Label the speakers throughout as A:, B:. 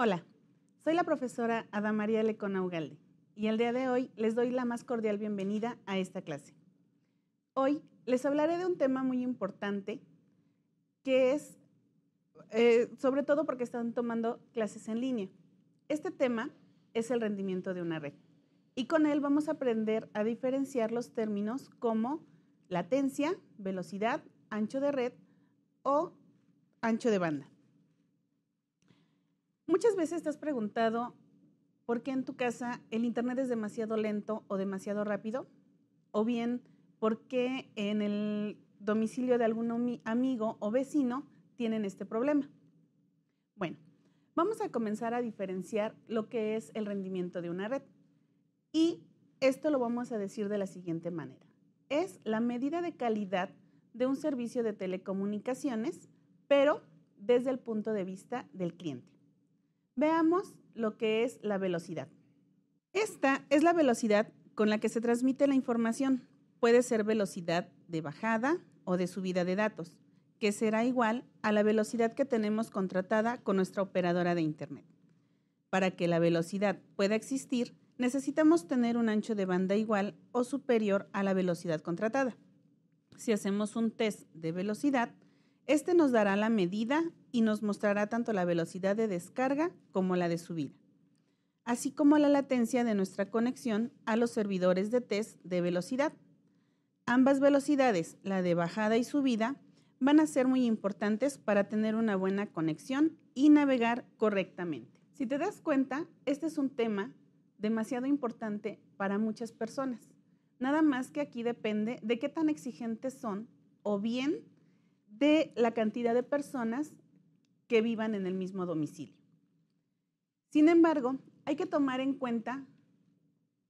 A: Hola, soy la profesora Ada María Lecona Ugalde y el día de hoy les doy la más cordial bienvenida a esta clase. Hoy les hablaré de un tema muy importante que es, eh, sobre todo porque están tomando clases en línea. Este tema es el rendimiento de una red y con él vamos a aprender a diferenciar los términos como latencia, velocidad, ancho de red o ancho de banda. Muchas veces te has preguntado por qué en tu casa el Internet es demasiado lento o demasiado rápido, o bien por qué en el domicilio de algún amigo o vecino tienen este problema. Bueno, vamos a comenzar a diferenciar lo que es el rendimiento de una red. Y esto lo vamos a decir de la siguiente manera. Es la medida de calidad de un servicio de telecomunicaciones, pero desde el punto de vista del cliente. Veamos lo que es la velocidad. Esta es la velocidad con la que se transmite la información. Puede ser velocidad de bajada o de subida de datos, que será igual a la velocidad que tenemos contratada con nuestra operadora de Internet. Para que la velocidad pueda existir, necesitamos tener un ancho de banda igual o superior a la velocidad contratada. Si hacemos un test de velocidad, este nos dará la medida y nos mostrará tanto la velocidad de descarga como la de subida, así como la latencia de nuestra conexión a los servidores de test de velocidad. Ambas velocidades, la de bajada y subida, van a ser muy importantes para tener una buena conexión y navegar correctamente. Si te das cuenta, este es un tema demasiado importante para muchas personas. Nada más que aquí depende de qué tan exigentes son o bien de la cantidad de personas que vivan en el mismo domicilio. Sin embargo, hay que tomar en cuenta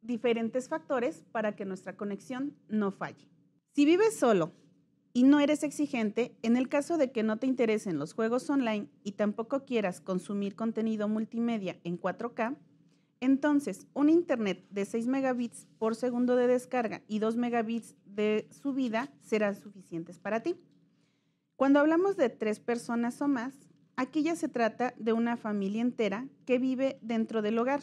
A: diferentes factores para que nuestra conexión no falle. Si vives solo y no eres exigente, en el caso de que no te interesen los juegos online y tampoco quieras consumir contenido multimedia en 4K, entonces un internet de 6 megabits por segundo de descarga y 2 megabits de subida serán suficientes para ti. Cuando hablamos de tres personas o más, Aquí ya se trata de una familia entera que vive dentro del hogar.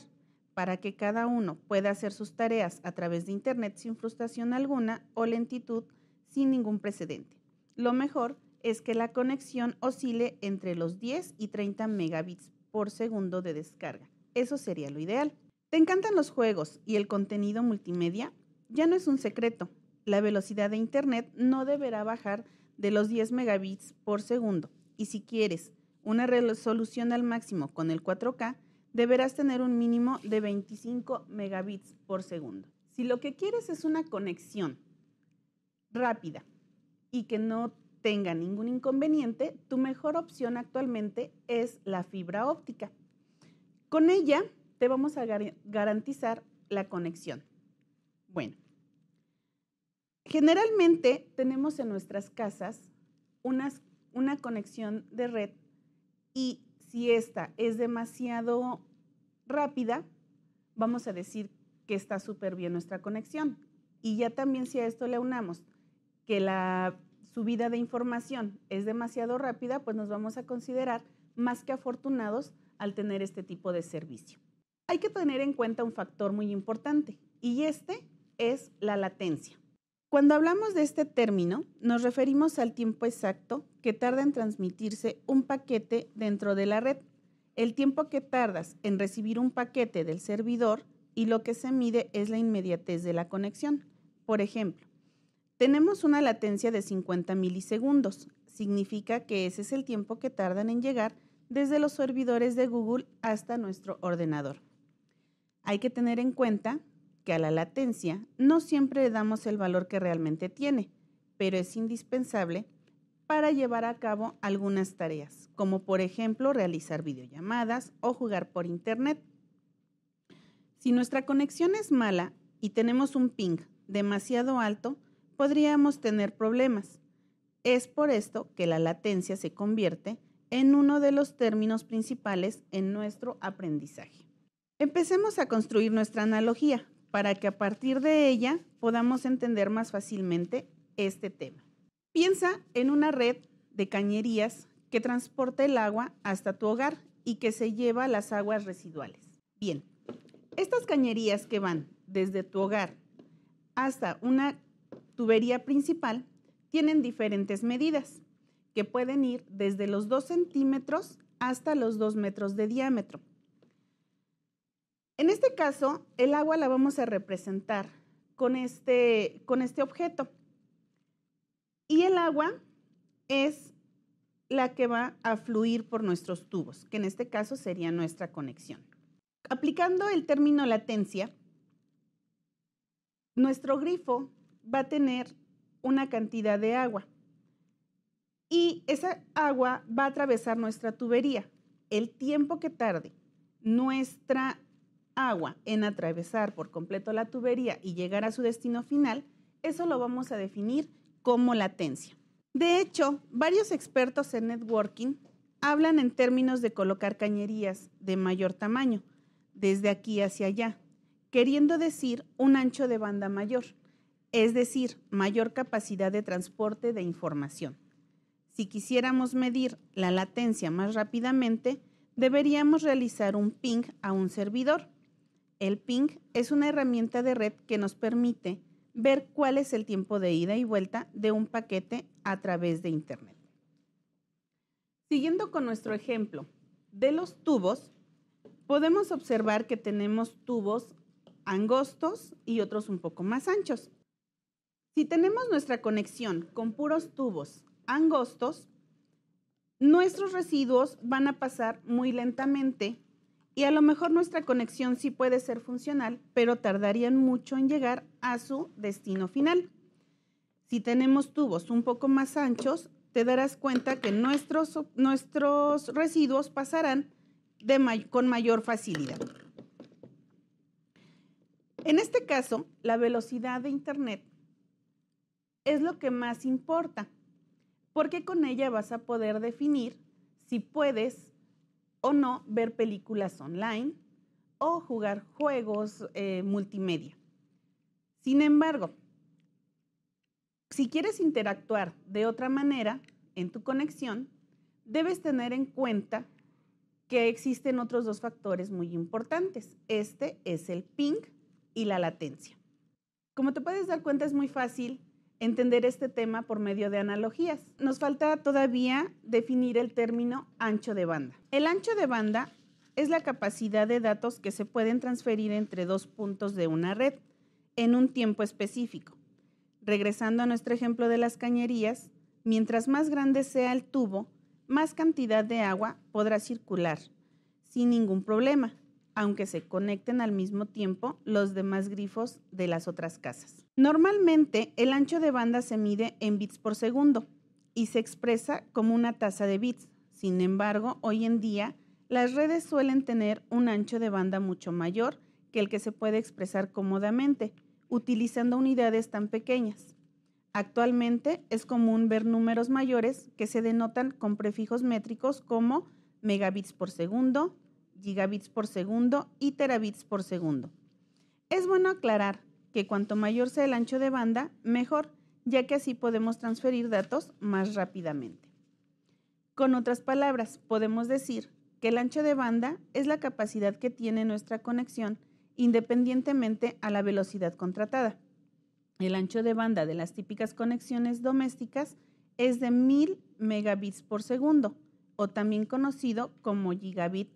A: Para que cada uno pueda hacer sus tareas a través de Internet sin frustración alguna o lentitud sin ningún precedente. Lo mejor es que la conexión oscile entre los 10 y 30 megabits por segundo de descarga. Eso sería lo ideal. ¿Te encantan los juegos y el contenido multimedia? Ya no es un secreto. La velocidad de Internet no deberá bajar de los 10 megabits por segundo. Y si quieres una resolución al máximo con el 4K, deberás tener un mínimo de 25 megabits por segundo. Si lo que quieres es una conexión rápida y que no tenga ningún inconveniente, tu mejor opción actualmente es la fibra óptica. Con ella te vamos a garantizar la conexión. Bueno, generalmente tenemos en nuestras casas una conexión de red y si esta es demasiado rápida, vamos a decir que está súper bien nuestra conexión. Y ya también si a esto le unamos que la subida de información es demasiado rápida, pues nos vamos a considerar más que afortunados al tener este tipo de servicio. Hay que tener en cuenta un factor muy importante y este es la latencia. Cuando hablamos de este término, nos referimos al tiempo exacto que tarda en transmitirse un paquete dentro de la red, el tiempo que tardas en recibir un paquete del servidor y lo que se mide es la inmediatez de la conexión. Por ejemplo, tenemos una latencia de 50 milisegundos, significa que ese es el tiempo que tardan en llegar desde los servidores de Google hasta nuestro ordenador. Hay que tener en cuenta que a la latencia no siempre le damos el valor que realmente tiene, pero es indispensable para llevar a cabo algunas tareas, como por ejemplo realizar videollamadas o jugar por internet. Si nuestra conexión es mala y tenemos un ping demasiado alto, podríamos tener problemas. Es por esto que la latencia se convierte en uno de los términos principales en nuestro aprendizaje. Empecemos a construir nuestra analogía para que a partir de ella podamos entender más fácilmente este tema. Piensa en una red de cañerías que transporta el agua hasta tu hogar y que se lleva las aguas residuales. Bien, estas cañerías que van desde tu hogar hasta una tubería principal tienen diferentes medidas que pueden ir desde los 2 centímetros hasta los 2 metros de diámetro. En este caso, el agua la vamos a representar con este, con este objeto. Y el agua es la que va a fluir por nuestros tubos, que en este caso sería nuestra conexión. Aplicando el término latencia, nuestro grifo va a tener una cantidad de agua y esa agua va a atravesar nuestra tubería. El tiempo que tarde nuestra agua en atravesar por completo la tubería y llegar a su destino final, eso lo vamos a definir como latencia. De hecho, varios expertos en networking hablan en términos de colocar cañerías de mayor tamaño, desde aquí hacia allá, queriendo decir un ancho de banda mayor, es decir, mayor capacidad de transporte de información. Si quisiéramos medir la latencia más rápidamente, deberíamos realizar un ping a un servidor, el ping es una herramienta de red que nos permite ver cuál es el tiempo de ida y vuelta de un paquete a través de Internet. Siguiendo con nuestro ejemplo de los tubos, podemos observar que tenemos tubos angostos y otros un poco más anchos. Si tenemos nuestra conexión con puros tubos angostos, nuestros residuos van a pasar muy lentamente y a lo mejor nuestra conexión sí puede ser funcional, pero tardarían mucho en llegar a su destino final. Si tenemos tubos un poco más anchos, te darás cuenta que nuestros, nuestros residuos pasarán con mayor facilidad. En este caso, la velocidad de Internet es lo que más importa, porque con ella vas a poder definir si puedes o no ver películas online o jugar juegos eh, multimedia. Sin embargo, si quieres interactuar de otra manera en tu conexión, debes tener en cuenta que existen otros dos factores muy importantes. Este es el ping y la latencia. Como te puedes dar cuenta, es muy fácil entender este tema por medio de analogías. Nos falta todavía definir el término ancho de banda. El ancho de banda es la capacidad de datos que se pueden transferir entre dos puntos de una red en un tiempo específico. Regresando a nuestro ejemplo de las cañerías, mientras más grande sea el tubo, más cantidad de agua podrá circular sin ningún problema aunque se conecten al mismo tiempo los demás grifos de las otras casas. Normalmente el ancho de banda se mide en bits por segundo y se expresa como una tasa de bits. Sin embargo, hoy en día las redes suelen tener un ancho de banda mucho mayor que el que se puede expresar cómodamente, utilizando unidades tan pequeñas. Actualmente es común ver números mayores que se denotan con prefijos métricos como megabits por segundo, gigabits por segundo y terabits por segundo. Es bueno aclarar que cuanto mayor sea el ancho de banda, mejor, ya que así podemos transferir datos más rápidamente. Con otras palabras, podemos decir que el ancho de banda es la capacidad que tiene nuestra conexión independientemente a la velocidad contratada. El ancho de banda de las típicas conexiones domésticas es de 1000 megabits por segundo, o también conocido como gigabit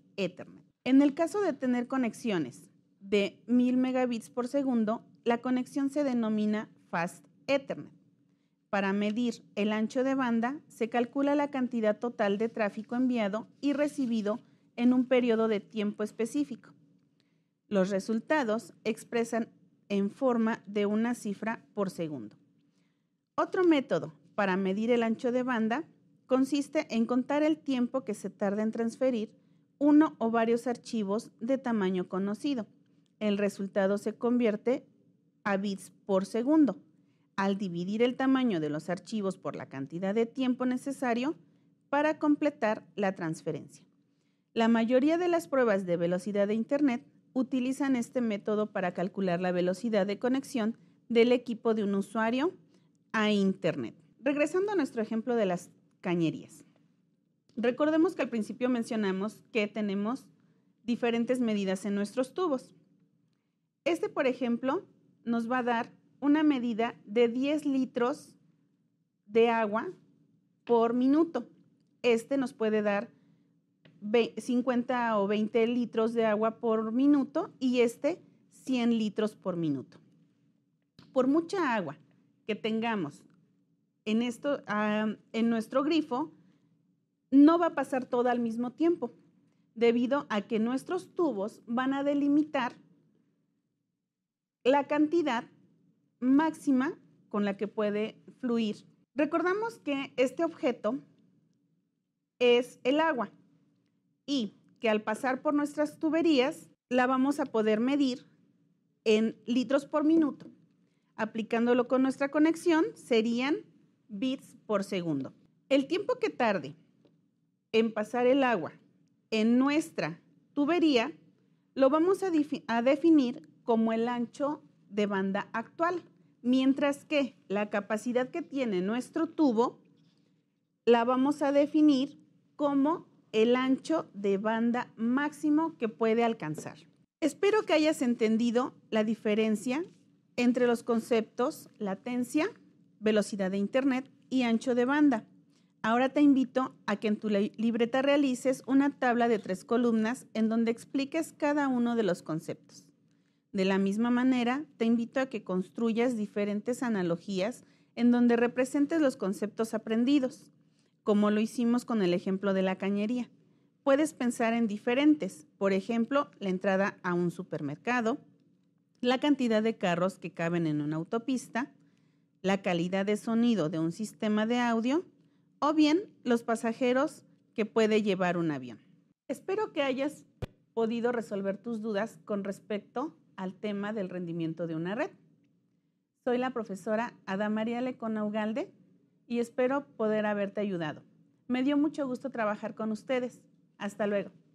A: en el caso de tener conexiones de 1000 megabits por segundo, la conexión se denomina Fast Ethernet. Para medir el ancho de banda, se calcula la cantidad total de tráfico enviado y recibido en un periodo de tiempo específico. Los resultados expresan en forma de una cifra por segundo. Otro método para medir el ancho de banda consiste en contar el tiempo que se tarda en transferir uno o varios archivos de tamaño conocido. El resultado se convierte a bits por segundo. Al dividir el tamaño de los archivos por la cantidad de tiempo necesario para completar la transferencia. La mayoría de las pruebas de velocidad de Internet utilizan este método para calcular la velocidad de conexión del equipo de un usuario a Internet. Regresando a nuestro ejemplo de las cañerías. Recordemos que al principio mencionamos que tenemos diferentes medidas en nuestros tubos. Este, por ejemplo, nos va a dar una medida de 10 litros de agua por minuto. Este nos puede dar 50 o 20 litros de agua por minuto y este 100 litros por minuto. Por mucha agua que tengamos en, ah, en nuestro grifo, no va a pasar todo al mismo tiempo, debido a que nuestros tubos van a delimitar la cantidad máxima con la que puede fluir. Recordamos que este objeto es el agua y que al pasar por nuestras tuberías la vamos a poder medir en litros por minuto. Aplicándolo con nuestra conexión serían bits por segundo. El tiempo que tarde en pasar el agua en nuestra tubería, lo vamos a, definir como el ancho de banda actual, mientras que la capacidad que tiene nuestro tubo la vamos a definir como el ancho de banda máximo que puede alcanzar. Espero que hayas entendido la diferencia entre los conceptos latencia, velocidad de Internet y ancho de banda. Ahora te invito a que en tu libreta realices una tabla de tres columnas en donde expliques cada uno de los conceptos. De la misma manera, te invito a que construyas diferentes analogías en donde representes los conceptos aprendidos, como lo hicimos con el ejemplo de la cañería. Puedes pensar en diferentes, por ejemplo, la entrada a un supermercado, la cantidad de carros que caben en una autopista, la calidad de sonido de un sistema de audio, o bien los pasajeros que puede llevar un avión. Espero que hayas podido resolver tus dudas con respecto al tema del rendimiento de una red. Soy la profesora Ada María Lecona y espero poder haberte ayudado. Me dio mucho gusto trabajar con ustedes. Hasta luego.